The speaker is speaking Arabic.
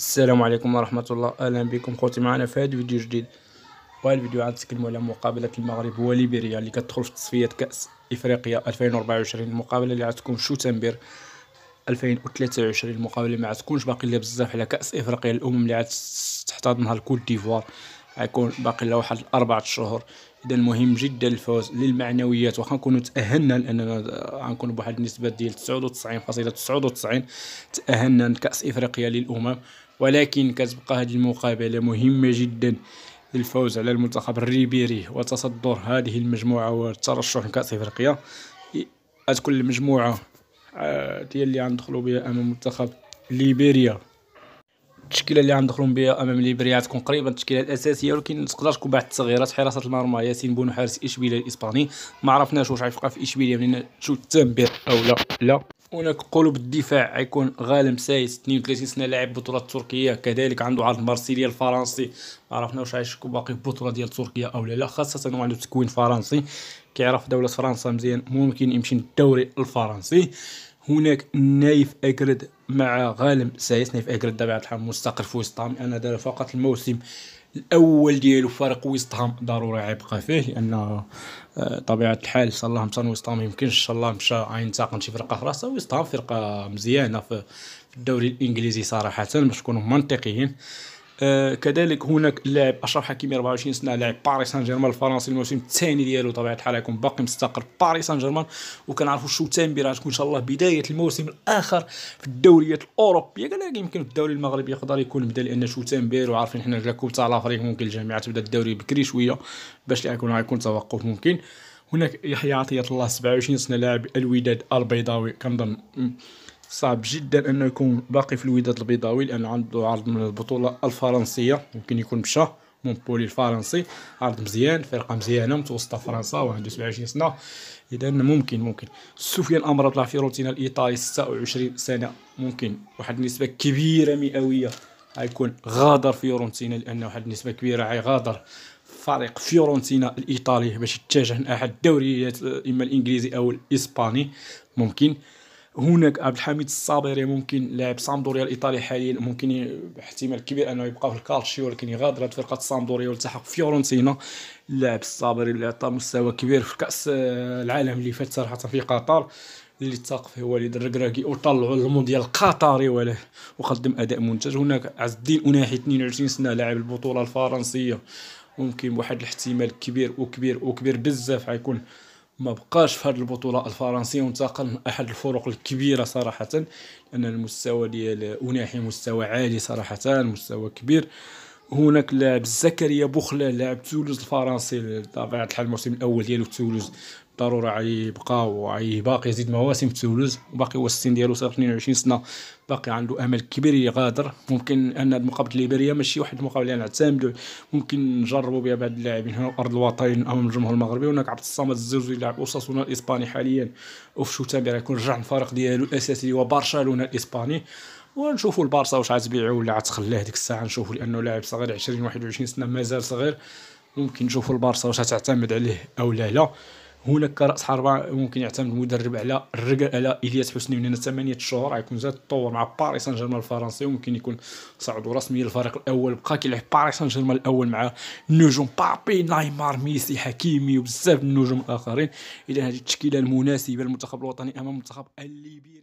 السلام عليكم ورحمة الله أهلا بكم خوتي معنا في هذا فيديو جديد والفيديو غنتكلموا على مقابلة المغرب وليبيريا اللي كتدخل في تصفيات كأس إفريقيا 2024 المقابلة اللي عتكون في شوتنبير 2023 المقابلة ما عتكونش باقي لها بزاف على كأس إفريقيا الأمم اللي عتحتضنها الكوت ديفوار غيكون باقي لها واحد أربعة شهور إذا مهم جدا الفوز للمعنويات واخا نكونو تأهلنا لأننا غنكونو بواحد النسبة ديال تسعود تسعود وتسعين تأهلنا لكأس إفريقيا للأمم ولكن كتبقى هذه المقابلة مهمة جدا للفوز على المنتخب الريبيري وتصدر هذه المجموعة والترشح لكأس إفريقيا غتكون المجموعة آه، ديال اللي غندخلو بها أمام منتخب ليبيريا التشكيله اللي غندخلوا بها امام ليبيريا غتكون قريبا التشكيله الاساسيه ولكن تقدر تكون بعض التغييرات حراسه المرمى ياسين بونو حارس اشبيليه الاسباني ما عرفناش واش غيبقى في اشبيليه منين تشوت تنبير او لا لا هناك قلوب الدفاع غيكون غالم سايس 32 سنه لاعب بطوله تركيا كذلك عنده عرض مارسيليا الفرنسي ما واش عايش باقي بطوله ديال تركيا او لا لا خاصه هو عنده تكوين فرنسي كيعرف دوله فرنسا مزيان ممكن يمشي للدوري الفرنسي هناك نايف اكرد مع غالم سايس نايف اكرد بطبيعه الحال مستقر في وسط انا دار فقط الموسم الاول ديالو فريق ويست هام ضروري غيبقى فيه لان آه، طبيعه الحال صلاح مشى ويست هام يمكنش الله مشى غينتقم شي فرقه اخرى ويست هام فرقه مزيانه في الدوري الانجليزي صراحه باش نكونوا منطقيين آه كذلك هناك لاعب اشرف حكيمي 24 سنه لاعب باريس سان جيرمان الفرنسي الموسم الثاني ديالو طبيعه الحال يكون باقي مستقر باريس سان جيرمان وكنعرفوا شو راه تكون ان شاء الله بدايه الموسم الاخر في الدوريات الاوروبيه كذلك يمكن في الدوري المغربي يقدر يكون بدا لان شو تنبير وعارفين حنا جاكوب تاع لافريك ممكن الجامعه تبدا الدوري بكري شويه باش يكون غيكون توقف ممكن هناك يحيى عطيه الله 27 سنه لاعب الوداد البيضاوي كنظن صعب جدا انه يكون باقي في الوداد البيضاوي لان عنده عرض من البطوله الفرنسيه ممكن يكون مشى مونبولي الفرنسي عرض مزيان فرقه مزيانه متوسطه فرنسا وعنده 27 سنه اذا ممكن ممكن سفيان امر طلع في روتين الايطالي 26 سنه ممكن واحد النسبه كبيره مئويه غيكون غادر فيورنتينا لان واحد النسبه كبيره غيغادر فريق فيورنتينا الايطالي باش يتجه لاحد الدوريات اما الانجليزي او الاسباني ممكن هناك عبد الحميد الصابري ممكن لاعب سامدوريا الايطالي حاليا ممكن احتمال كبير انه يبقى في الكالشيو ولكن يغادر فرقه سامدوريا والتحق فيورنتينا اللاعب الصابري اللي عطى مستوى كبير في كاس آه، العالم اللي فات صراحه في قطر اللي تاق فيه وليد الركراكي وطلعوا المونديال القطري وله وقدم اداء منتج هناك عز الدين اناحي 22 سنه لاعب البطوله الفرنسيه ممكن بواحد الاحتمال كبير وكبير وكبير بزاف غيكون ما بقاش في هذه البطوله الفرنسية وانتقل من احد الفرق الكبيره صراحه لان المستوى ديال اوناحي مستوى عالي صراحه مستوى كبير هناك لاعب زكريا بوخلا لاعب تولوز الفرنسي بطبيعه الحال الموسم الاول ديالو في تولوز ضرورة يبقى وعي باقي يزيد مواسم في تولوز وباقي هو السن ديالو 22 سنه باقي عنده امل كبير يغادر ممكن ان مقابله ليبيريا ماشي واحد المقابله اللي يعني نعتمدوا ممكن نجربوا بها بعض اللاعبين هنا الارض الوطن امام الجمهور المغربي هناك عبد الصمد الزوزي لاعب اوساسونا الاسباني حاليا وفي تابع يكون رجع الفريق ديالو الاساسي هو برشلونه الاسباني ونشوفوا البارسا واش غتبيعو ولا غتخليه ديك الساعه نشوفوا لانه لاعب صغير 20 21 سنه مازال صغير ممكن نشوفوا البارسا واش غتعتمد عليه او لا لا هناك راس حربه ممكن يعتمد المدرب على الرجال على الياس حسني من هنا 8 شهور غيكون زاد تطور مع باريس سان جيرمان الفرنسي وممكن يكون صعدوا رسميا للفريق الاول بقى كيلعب باريس سان جيرمان الاول مع النجوم بابي نايمار ميسي حكيمي وبزاف النجوم الاخرين اذا هذه التشكيله المناسبه للمنتخب الوطني امام المنتخب الليبي